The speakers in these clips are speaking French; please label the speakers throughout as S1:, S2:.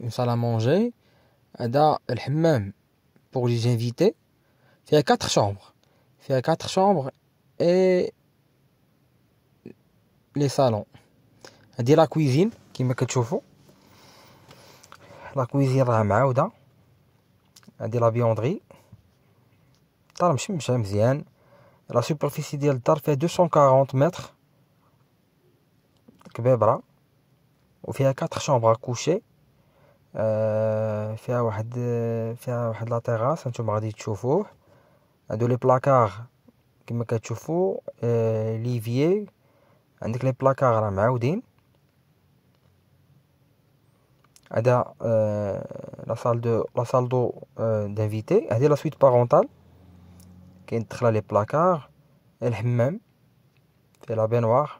S1: une salle à manger, elle-même, pour les invités, il y a quatre chambres, il y a quatre chambres et les salons. Il la cuisine qui me fait la cuisine à de la biandrie. La superficie de est fait 240 mètres. Il y a quatre chambres à coucher. Il y a la terrasse, comme y le Il y a les placards qui me fait chauffeur. Il les placards à la salle Il y la salle d'eau d'invité. Il y la suite parentale qui entre les placards. Elle-même fait la baignoire.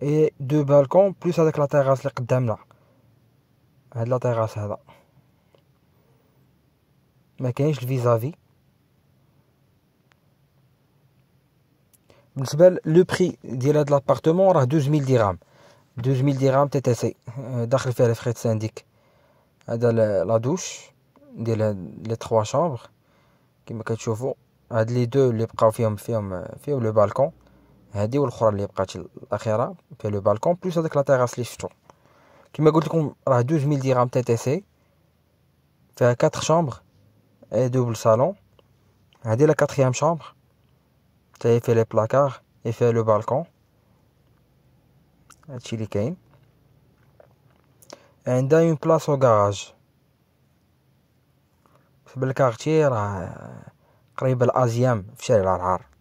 S1: et deux balcons plus avec la terrasse là qu'dame avec la terrasse là mais qu'est-ce que le vis-à-vis Le prix de l'appartement est 12 000 dirhams. 12 000 dirhams TTC. Euh, d'après les frais de syndic. Euh, la douche. Les trois chambres. Qui me quittent chauffe. Euh, les deux, les bras, le balcon. هذه والاخرى اللي بقات الاخيره فيها لو بالكون بلوس هذاك لا تيغاس اللي شفتو كما قلت لكم راه 12000 درهم تي تي سي فيها 4 شامبر اي دوبل صالون هذه لا كاتريام شامبر تاهي فيها لي بلاكار اي فيها لو بالكون هادشي اللي كاين عندها اون بلاص او كاراج في بالكارتي راه قريب الازيام في شارع العرعار